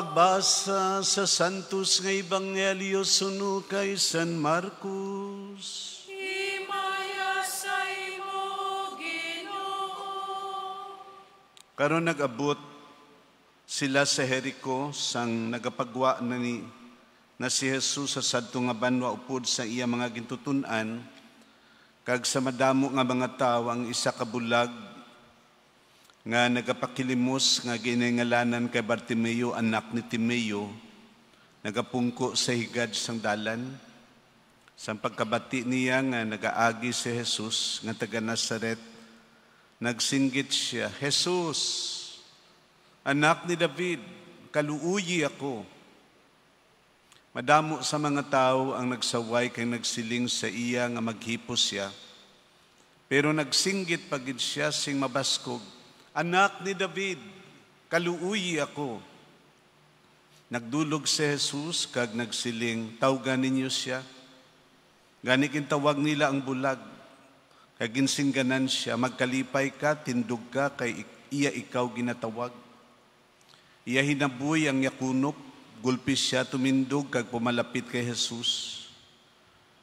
pagbasa sa Santos ng Ebanghelyo suno kay San Marcos. Himaya sa imo, Ginoo. Karon nagabot sila sa Jericho sang nagapagwa na ni na si Jesus sa sadto nga banwa upod sa iya mga gintutunan kag sa madamo nga mga tawo ang isa ka bulag nga nagapakilimos nga ginengalanan kay Bartimeo anak ni Timeo nagapungko sa higad sang dalan sa pagkabati niya nga nagaagi si Jesus nga taga Nazareth nagsinggit siya Jesus anak ni David kaluuyi ako madamo sa mga tao ang nagsaway kay nagsiling sa iya nga maghipos siya pero nagsinggit pagid siya sing mabaskog Anak ni David, kaluuyi ako. Nagdulog si Jesus kag nagsiling, tawgan ninyo siya. Ganikin tawag nila ang bulag. Kaginsingganan siya, magkalipay ka, tindog ka, kay iya ikaw ginatawag. Iya hinabuy ang yakunok, gulpis siya, tumindog, kag pumalapit kay Jesus.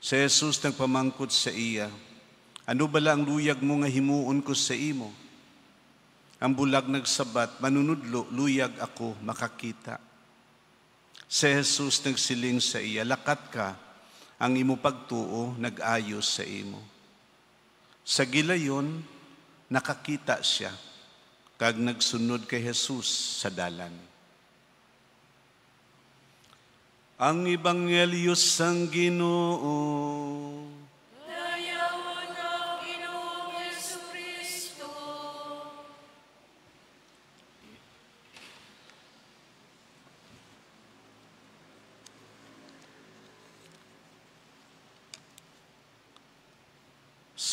Si Jesus nagpamangkot sa iya, ano bala ang luyag mo nga himuon ko sa imo? Ang bulag nagsabat, manunudlo, luyag ako makakita. Si Jesus nagsiling sa iya, lakat ka, ang imo pagtuo, nag-ayos sa imo. Sa gilayon, nakakita siya, kag nagsunod kay Jesus sa dalan. Ang Ebanghelyo sang Ginoo,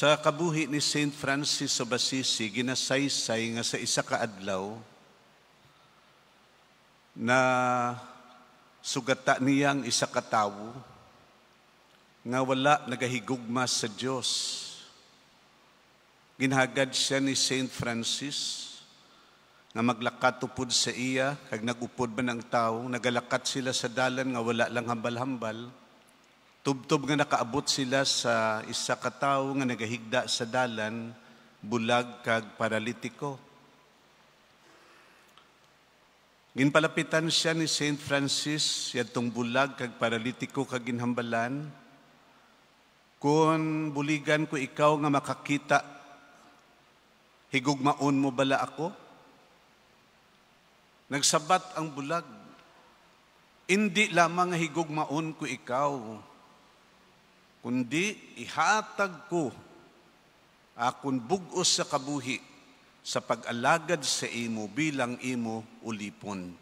Sa kabuhi ni St. Francis of Assisi, ginasaysay nga sa isa ka adlaw na sugata niyang isa ka tawo nga wala nagahigugma sa Dios. Ginhagad siya ni St. Francis nga maglakat upod sa iya, kag nagupod man ang tao, nagalakat sila sa dalan nga wala lang hambal-hambal, Tubtob nga nakaabot sila sa isa kataw nga nagahigda sa dalan, bulag kag paralitiko. Ginpalapitan siya ni St. Francis yatong bulag kag paralitiko kag ginhambalan. Kung buligan ko ikaw nga makakita, higugmaon mo bala ako? Nagsabat ang bulag. Hindi lamang higugmaon ko ikaw, kundi ihatag ko akon bugos sa kabuhi sa pag-alagad sa imo bilang imo ulipon.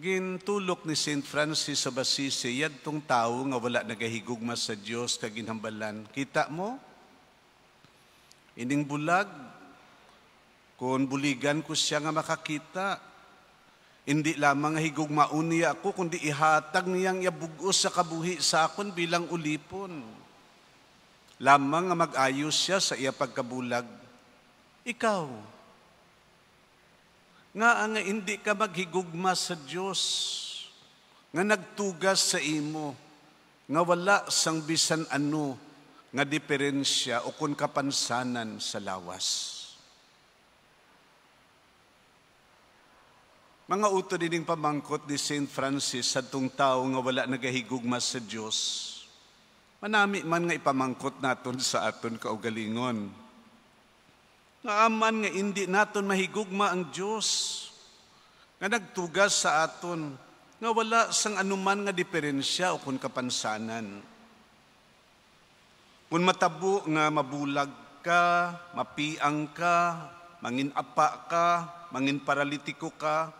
Gintulok ni St. Francis sa Basisi, yadtong tao nga wala nagahigugma sa Dios kag ginhambalan. Kita mo? Ining bulag, kung buligan ko siya nga makakita, hindi lamang higugma niya ako, kundi ihatag niyang yabugos sa kabuhi sa akon bilang ulipon. Lamang mag-ayos siya sa iya pagkabulag. Ikaw, nga ang hindi ka maghigugma sa Diyos, nga nagtugas sa imo, nga wala sang bisan ano, nga diferensya o kung kapansanan sa lawas. Mga uto dining pamangkot ni St. Francis sa tung tao nga wala nagahigugma sa Dios. Manami man nga ipamangkot naton sa aton kaugalingon. Nga aman nga hindi naton mahigugma ang Dios nga nagtugas sa aton nga wala sang anuman nga diferensya o kun kapansanan. Kun matabo nga mabulag ka, mapiang ka, mangin manginapa ka, mangin paralitiko ka,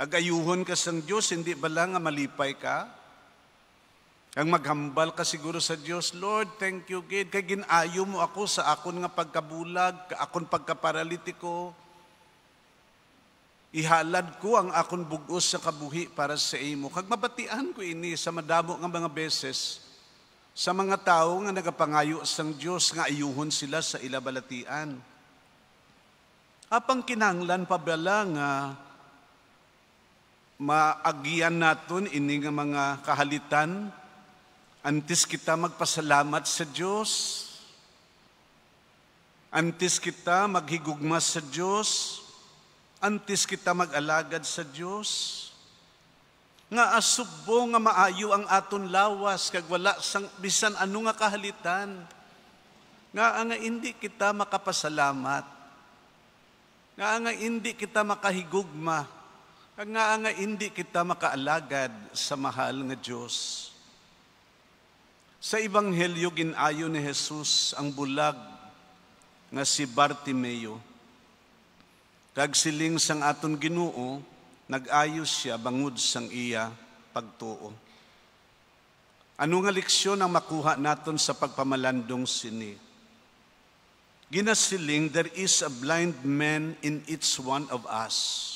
Agayuhon ka sa Diyos, hindi ba lang nga malipay ka? Ang maghambal ka siguro sa Diyos, Lord, thank you, God. Kay ginayo mo ako sa akon nga pagkabulag, akon pagkaparalitiko. Ihalad ko ang akon bugos sa kabuhi para sa imo. Kag mabatian ko ini sa madamo nga mga beses sa mga tao nga nagapangayo sang Dios nga ayuhon sila sa ilabalatian. Apang kinanglan bala nga maagyan naton ini nga mga kahalitan antes kita magpasalamat sa Dios antes kita maghigugma sa Dios antes kita magalagad sa Dios nga asubbo nga maayo ang aton lawas kag wala sang bisan ano nga kahalitan nga nga hindi kita makapasalamat nga nga hindi kita makahigugma Kag nga nga hindi kita makaalagad sa mahal nga Dios. Sa Ebanghelyo ginayo ni Jesus ang bulag nga si Bartimeo. Kag siling sang aton Ginoo, nag ayos siya bangod sang iya pagtuo. Ano nga leksyon ang makuha naton sa pagpamalandong sini? Ginasiling, there is a blind man in each one of us.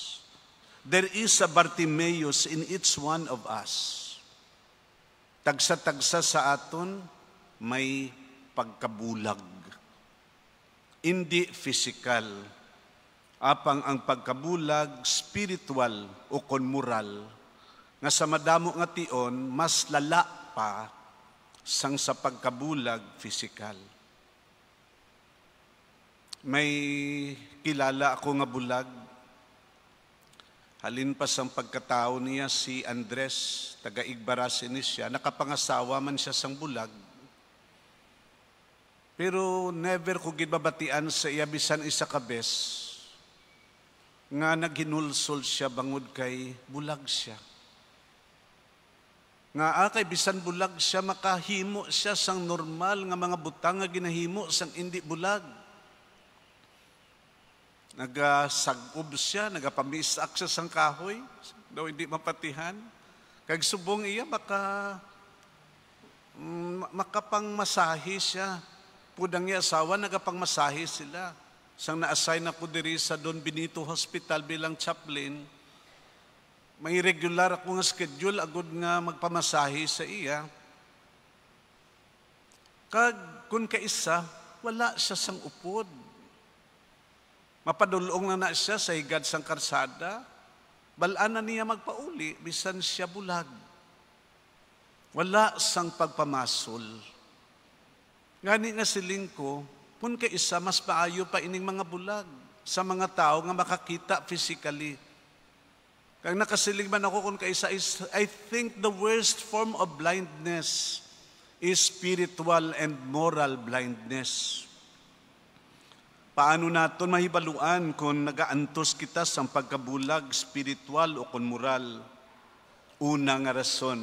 There is a Bartimeus in each one of us. Tagsa-tagsa sa aton, may pagkabulag. Hindi physical, apang ang pagkabulag spiritual o konmoral nga sa madamo nga tion mas lala pa sang sa pagkabulag physical. May kilala ako nga bulag Halinpas ang pagkatao niya si Andres, taga Igbarasin siya, nakapangasawa man siya sang bulag. Pero never ko gibabatian sa iyabisan isa kabes nga naghinulsol siya bangod kay bulag siya. Nga ah, kay bisan bulag siya makahimo siya sang normal nga mga butang nga ginahimo sang indi bulag. Nagasagob siya, nagapamisak siya sang kahoy, daw hindi mapatihan. Kag subong iya, baka mm, makapangmasahi siya. Pudang iya asawa, nagapangmasahi sila. Sang na-assign ako diri sa Don Benito Hospital bilang chaplain, may regular ako nga schedule agod nga magpamasahi sa iya. Kag kun kaisa, wala siya sang upod. Mapadulong na na siya sa higad sang karsada. Balaan na niya magpauli, bisan siya bulag. Wala sang pagpamasol. Ngani nga siling ko, ka isa mas paayo pa ining mga bulag sa mga tao nga makakita physically. Kang nakasiling man ako kung kaisa is, I think the worst form of blindness is spiritual and moral blindness. Paano naton mahibaluan kung nagaantos kita sa pagkabulag spiritual o kung moral? Una nga rason,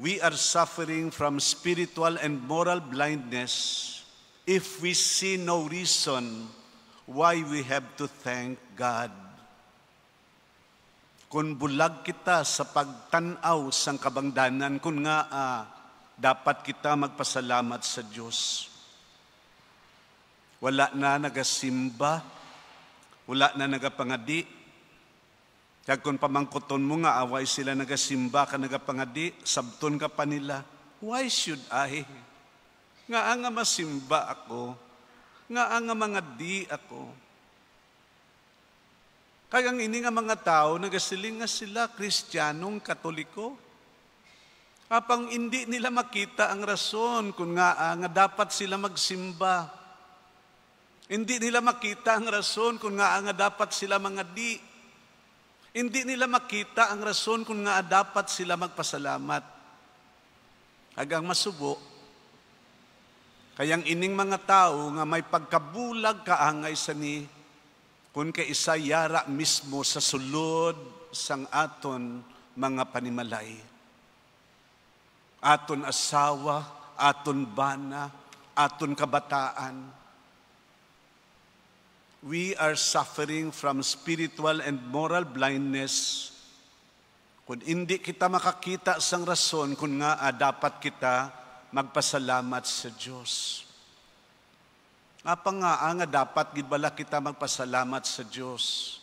we are suffering from spiritual and moral blindness if we see no reason why we have to thank God. Kun bulag kita sa pagtanaw sang kabangdanan, kung nga ah, dapat kita magpasalamat sa Diyos. Wala na nagasimba, wala na nagapangadi. Kag kung pamangkoton mo nga, away ah, sila nagasimba ka nagapangadi, sabton ka pa nila. Why should I? Nga nga masimba ako, nga nga mga di ako. Kaya ang ini nga mga tao, nagasiling nga sila, kristyanong katoliko. Apang hindi nila makita ang rason kung nga, ah, nga dapat sila magsimba. Hindi nila makita ang rason kung nga nga dapat sila mga di. Hindi nila makita ang rason kung nga dapat sila magpasalamat. Agang masubo, kayang ining mga tao nga may pagkabulag kaangay sa ni kun kay isa yara mismo sa sulod sang aton mga panimalay. Aton asawa, aton bana, aton kabataan, we are suffering from spiritual and moral blindness kung hindi kita makakita sang rason kung nga ah, dapat kita magpasalamat sa Diyos. Apa nga ah, nga dapat gibala kita magpasalamat sa Diyos.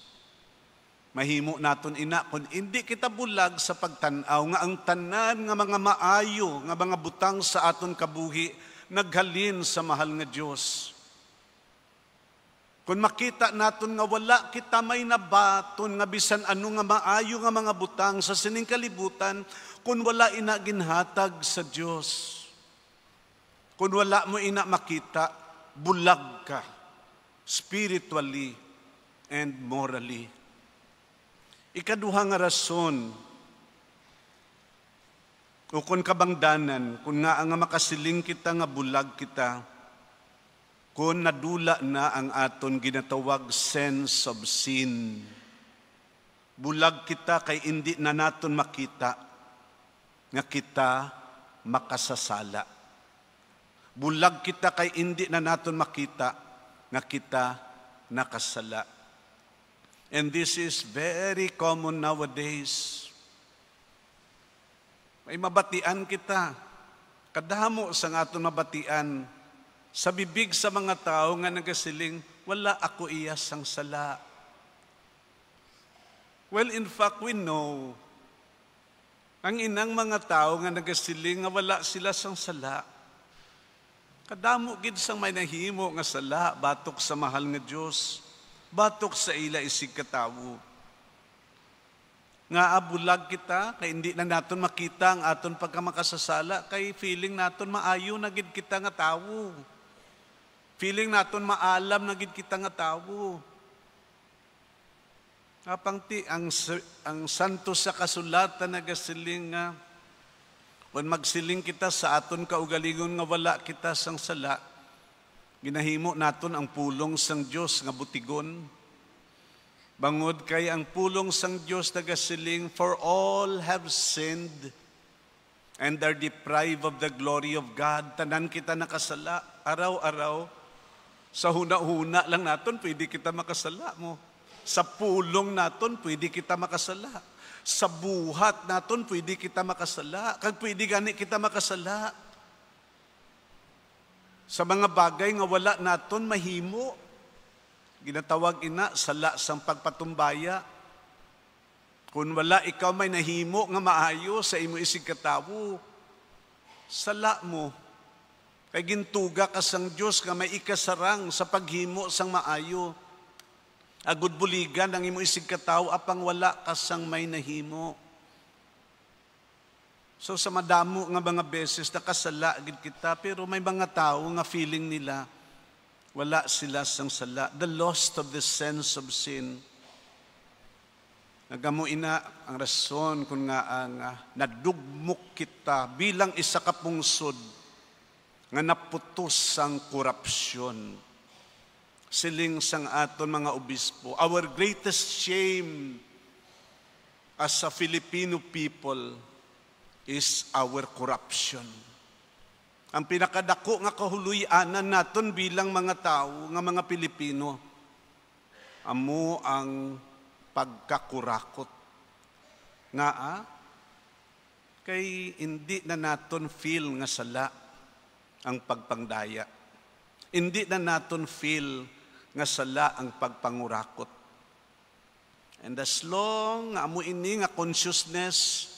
Mahimo naton ina kung hindi kita bulag sa pagtanaw nga ang tanan nga mga maayo nga mga butang sa aton kabuhi naghalin sa mahal nga Diyos. Kung makita naton nga wala kita may nabaton nga bisan ano nga maayo nga mga butang sa sining kalibutan kung wala ina ginhatag sa Dios. Kung wala mo ina makita, bulag ka spiritually and morally. Ikaduha nga rason o kung kabangdanan, kung nga ang makasiling kita nga bulag kita, kung nadula na ang aton ginatawag sense of sin. Bulag kita kay hindi na naton makita nga kita makasasala. Bulag kita kay hindi na naton makita nga kita nakasala. And this is very common nowadays. May mabatian kita. Kadamo sa aton mabatian sa bibig sa mga tao nga nagasiling, wala ako iyas sang sala. Well, in fact, we know ang inang mga tao nga nagasiling nga wala sila sang sala. Kadamo gid sang may nahimo nga sala batok sa mahal nga Dios, batok sa ila isig katawo. Nga abulag kita kay hindi na naton makita ang aton pagkamakasasala kay feeling naton maayo na gid kita nga tawo. Feeling naton maalam na gid kita nga tawo. Apang ti ang ang santo sa kasulatan nagasiling nga kun magsiling kita sa aton kaugalingon nga wala kita sang sala. Ginahimo naton ang pulong sang Dios nga butigon. Bangod kay ang pulong sang Dios nagasiling for all have sinned and are deprived of the glory of God. Tanan kita nakasala araw-araw sa huna-huna lang naton, pwede kita makasala mo. Sa pulong naton, pwede kita makasala. Sa buhat naton, pwede kita makasala. Kag pwede gani kita makasala. Sa mga bagay nga wala naton mahimo, ginatawag ina sala sang pagpatumbaya. Kung wala ikaw may nahimo nga maayo sa imo isig katawo, sala mo Kay gintuga ka sang Dios nga may ikasarang sa paghimo sang maayo. Agud buligan ang imo isig katawo apang wala ka sang may nahimo. So sa madamo nga mga beses nakasala gid kita pero may mga tawo nga feeling nila wala sila sang sala. The lost of the sense of sin. Nagamo ina ang rason kung nga ang ah, nadugmok kita bilang isa ka pungsod nga naputos ang korupsyon. Siling sang aton mga obispo, our greatest shame as a Filipino people is our corruption. Ang pinakadako nga kahuluyanan naton bilang mga tao, nga mga Pilipino, amo ang pagkakurakot. Nga ah, kay hindi na naton feel nga sala ang pagpangdaya. Hindi na naton feel nga sala ang pagpangurakot. And as long nga amo ini nga consciousness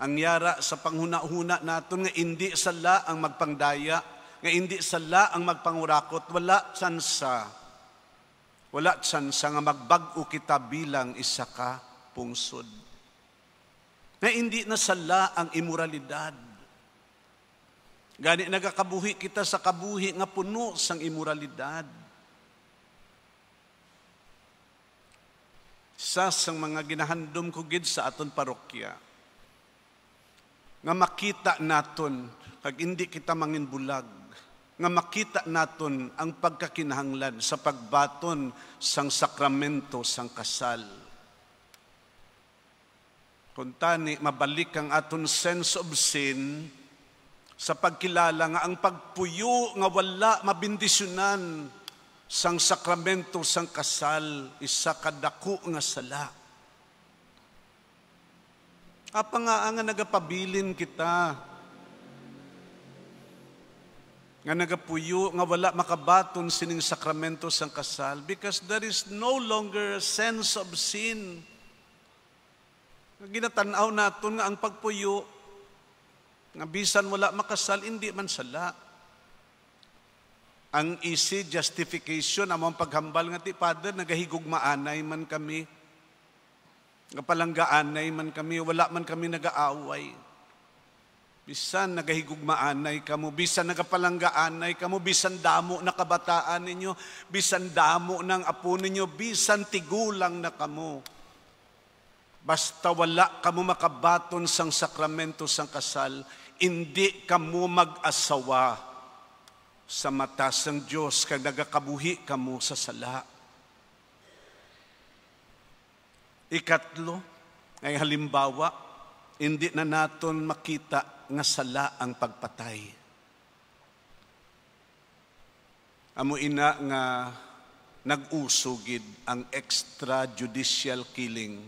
ang yara sa panghuna-huna naton nga hindi sala ang magpangdaya, nga hindi sala ang magpangurakot, wala chance Wala chance nga magbag-o kita bilang isa ka pungsod. Na hindi na sala ang imoralidad Gani nagakabuhi kita sa kabuhi nga puno sang imoralidad. Sa sang mga ginahandom ko gid sa aton parokya nga makita naton kag hindi kita mangin bulag nga makita naton ang pagkakinahanglan sa pagbaton sang sakramento sang kasal. Kung tani, mabalik ang aton sense of sin, sa pagkilala nga ang pagpuyo nga wala mabindisyonan sang sakramento sang kasal isa kadako nga sala. Apa nga ang nagapabilin kita nga nagapuyo nga wala makabaton sining sakramento sang kasal because there is no longer a sense of sin. ginatan-aw naton nga ang pagpuyo nga bisan wala makasal, hindi man sala. Ang easy justification among paghambal nga ti Father, nagahigugmaanay man kami, napalanggaanay man kami, wala man kami nagaaway. Bisan nagahigugmaanay kamo, bisan nagapalanggaanay kamo, bisan damo na kabataan ninyo, bisan damo ng apo ninyo, bisan tigulang na kamo. Basta wala kamo makabaton sang sakramento sang kasal, hindi kamo mag-asawa sa matas ng Diyos kag nagakabuhi kamo sa sala. Ikatlo, ay halimbawa, hindi na naton makita nga sala ang pagpatay. Amo ina nga nag-usugid ang extrajudicial killing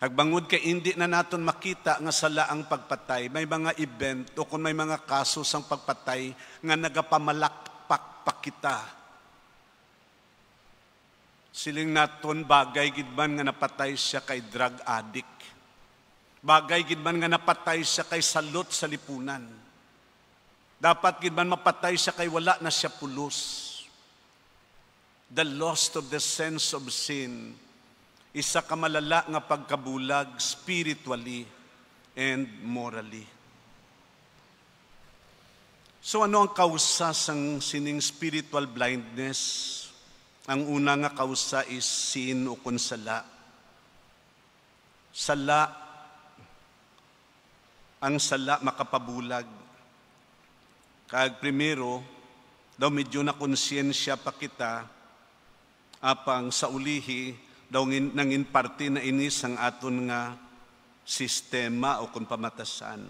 Nagbangod kay hindi na naton makita nga sala ang pagpatay. May mga event o kung may mga kaso sang pagpatay nga nagapamalakpak pa kita. Siling naton bagay gidman nga napatay siya kay drug addict. Bagay gidman nga napatay siya kay salot sa lipunan. Dapat gidman mapatay siya kay wala na siya pulos. The loss of the sense of sin isa ka malala nga pagkabulag spiritually and morally. So ano ang kausa sang sining spiritual blindness? Ang una nga kausa is sin o konsala. Sala, ang sala makapabulag. Kag primero, daw medyo na konsyensya pa kita apang sa ulihi daw nang inparti na inis ang aton nga sistema o kung pamatasan.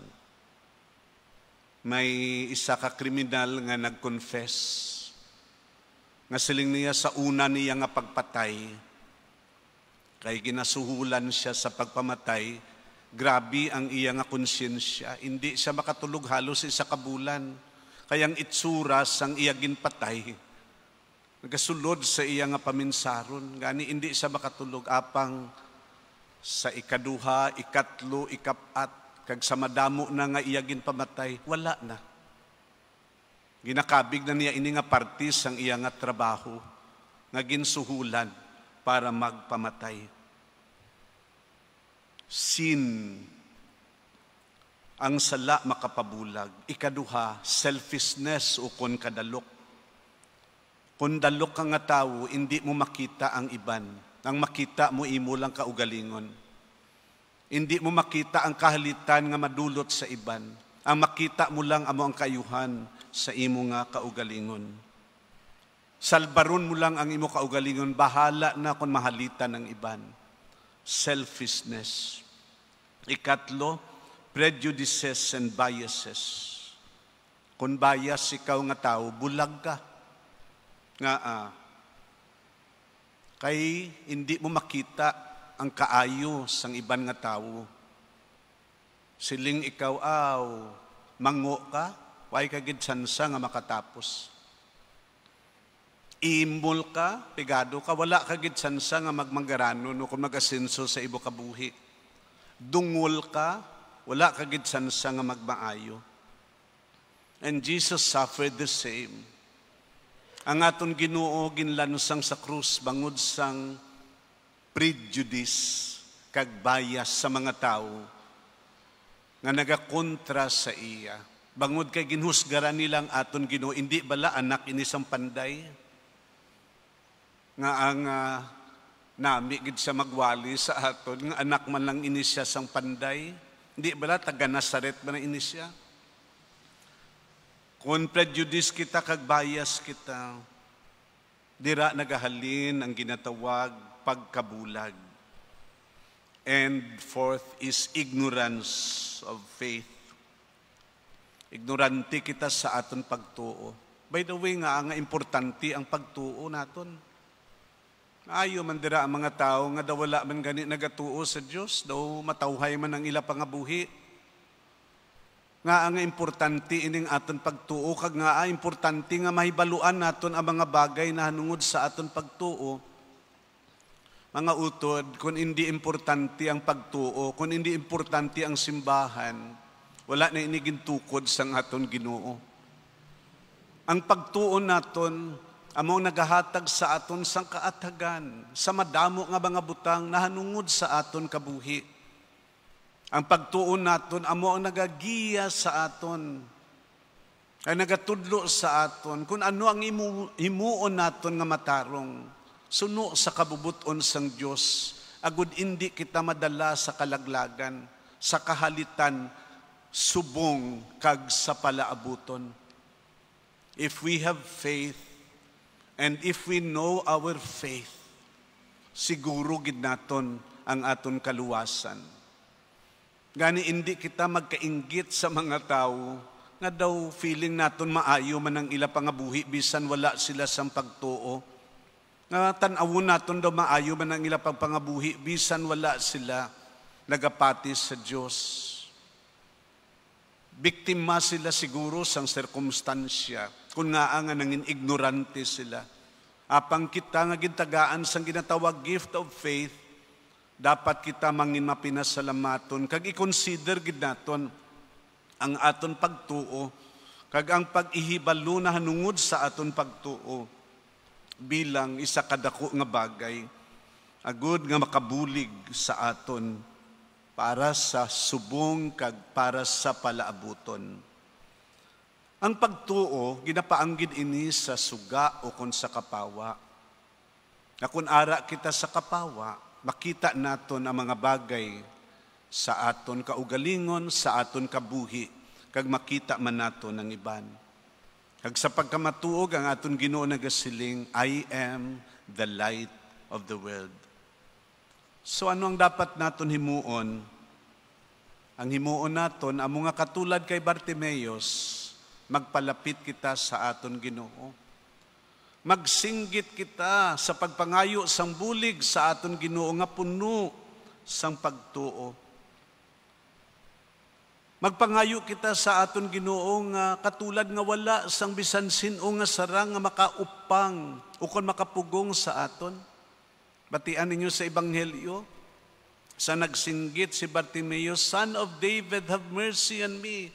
May isa ka kriminal nga nag-confess nga siling niya sa una niya nga pagpatay kay ginasuhulan siya sa pagpamatay grabe ang iya nga konsyensya hindi siya makatulog halos isa ka bulan ang itsura sang iya ginpatay nagasulod sa iya nga paminsaron gani indi sa makatulog apang sa ikaduha, ikatlo, ikapat kag sa madamo na nga iya ginpamatay wala na ginakabig na niya ini nga parte sang iya nga trabaho nga ginsuhulan para magpamatay sin ang sala makapabulag ikaduha selfishness ukon kadalok Pundalok ka nga tao, hindi mo makita ang iban. Ang makita mo imo lang kaugalingon. Hindi mo makita ang kahalitan nga madulot sa iban. Ang makita mo lang amo ang kayuhan sa imo nga kaugalingon. Salbaron mo lang ang imo kaugalingon, bahala na kon mahalitan ng iban. Selfishness. Ikatlo, prejudices and biases. Kung bias ikaw nga tao, bulag ka nga ah, kay hindi mo makita ang kaayo sang iban nga tawo. Siling ikaw aw, mango ka, way ka gid sansa nga makatapos. Imol ka, pigado ka, wala ka gid sansa nga magmanggarano no kung magasinso sa ibo kabuhi. Dungol ka, wala ka gid sansa nga magmaayo. And Jesus suffered the same. Ang aton ginuo ginlanusang sa krus bangod sang prejudice kag bias sa mga tao nga nagakontra sa iya. Bangod kay ginhusgaran nilang aton ginuo indi bala anak ini sang panday nga ang uh, nami gid sa magwali sa aton nga anak man lang ini siya sang panday. Hindi bala taga Nazaret man ini siya. Kung prejudice kita, kag bias kita, dira nagahalin ang ginatawag pagkabulag. And fourth is ignorance of faith. Ignorante kita sa aton pagtuo. By the way nga, nga importante ang pagtuo naton. Ayo man dira ang mga tao nga daw wala man gani nagatuo sa Dios, daw matawhay man ang ila pangabuhi. Nga ang importante ining aton pagtuo, kag nga ah, importante nga mahibaluan naton ang mga bagay na hanungod sa aton pagtuo. Mga utod, kun hindi importante ang pagtuo, kun hindi importante ang simbahan, wala na iniging tukod sa aton ginoo. Ang pagtuo naton, among nagahatag sa aton sang kaatagan, sa madamo nga mga butang na hanungod sa aton kabuhi. Ang pagtuon naton amo ang nagagiya sa aton. Ang nagatudlo sa aton kung ano ang imu, imuon naton nga matarong. Suno sa kabubuton sang Dios. Agud indi kita madala sa kalaglagan, sa kahalitan, subong kag sa palaabuton. If we have faith and if we know our faith, siguro gid naton ang aton kaluwasan Gani hindi kita magkainggit sa mga tao nga daw feeling naton maayo man ang ila pangabuhi bisan wala sila sang pagtuo. Nga tan-awon naton daw maayo man ang ila pagpangabuhi bisan wala sila nagapati sa Dios. Biktima sila siguro sang sirkumstansya kun nga nga nangin ignorante sila. Apang kita nga gintagaan sang ginatawag gift of faith dapat kita mangin mapinasalamaton kag i-consider gid naton ang aton pagtuo kag ang pag-ihibalo na hanungod sa aton pagtuo bilang isa kadako nga bagay agud nga makabulig sa aton para sa subong kag para sa palaabuton. Ang pagtuo ginapaanggid ini sa suga o kon sa kapawa. Na kun ara kita sa kapawa, makita naton ang mga bagay sa aton kaugalingon, sa aton kabuhi, kag makita man naton ang iban. Kag sa pagkamatuog ang aton Ginoo nagasiling, I am the light of the world. So ano ang dapat naton himuon? Ang himuon naton ang mga katulad kay Bartimeus, magpalapit kita sa aton Ginoo. Magsinggit kita sa pagpangayo sang bulig sa aton Ginoo nga puno sang pagtuo. Magpangayo kita sa aton Ginoo nga katulad nga wala sang bisan sino nga sarang nga makaupang o kon makapugong sa aton. Batian ninyo sa ebanghelyo sa nagsinggit si Bartimaeus, Son of David, have mercy on me.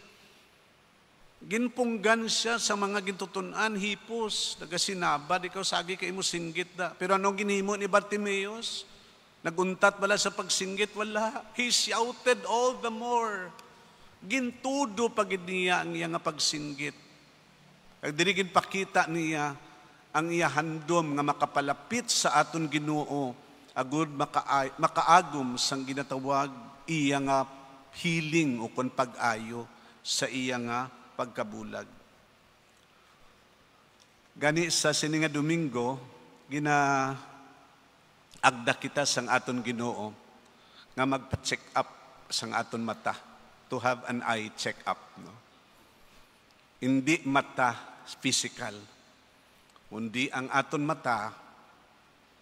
Ginpunggan siya sa mga gintutunan, hipos, nagasinabad, ikaw sagi kay mo singgit da. Pero anong ginimo ni Bartimeus? Naguntat bala sa pagsinggit, wala. He shouted all the more. Gintudo pagid niya ang iya nga pagsinggit. Nagdirigin pakita niya ang iya handom nga makapalapit sa aton Ginoo agud maka makaagom sang ginatawag iya nga healing o kon pag-ayo sa iya nga pagkabulag. Gani sa sininga Domingo, gina agda kita sang aton Ginoo nga magpa-check up sang aton mata to have an eye check up no. Hindi mata physical undi ang aton mata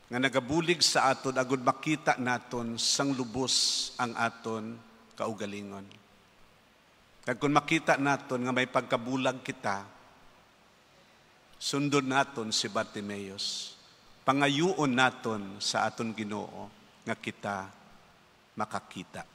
nga nagabulig sa aton agud makita naton sang lubos ang aton kaugalingon. Kag kung makita naton nga may pagkabulag kita, sundon naton si Bartimeus. Pangayuon naton sa aton Ginoo nga kita makakita.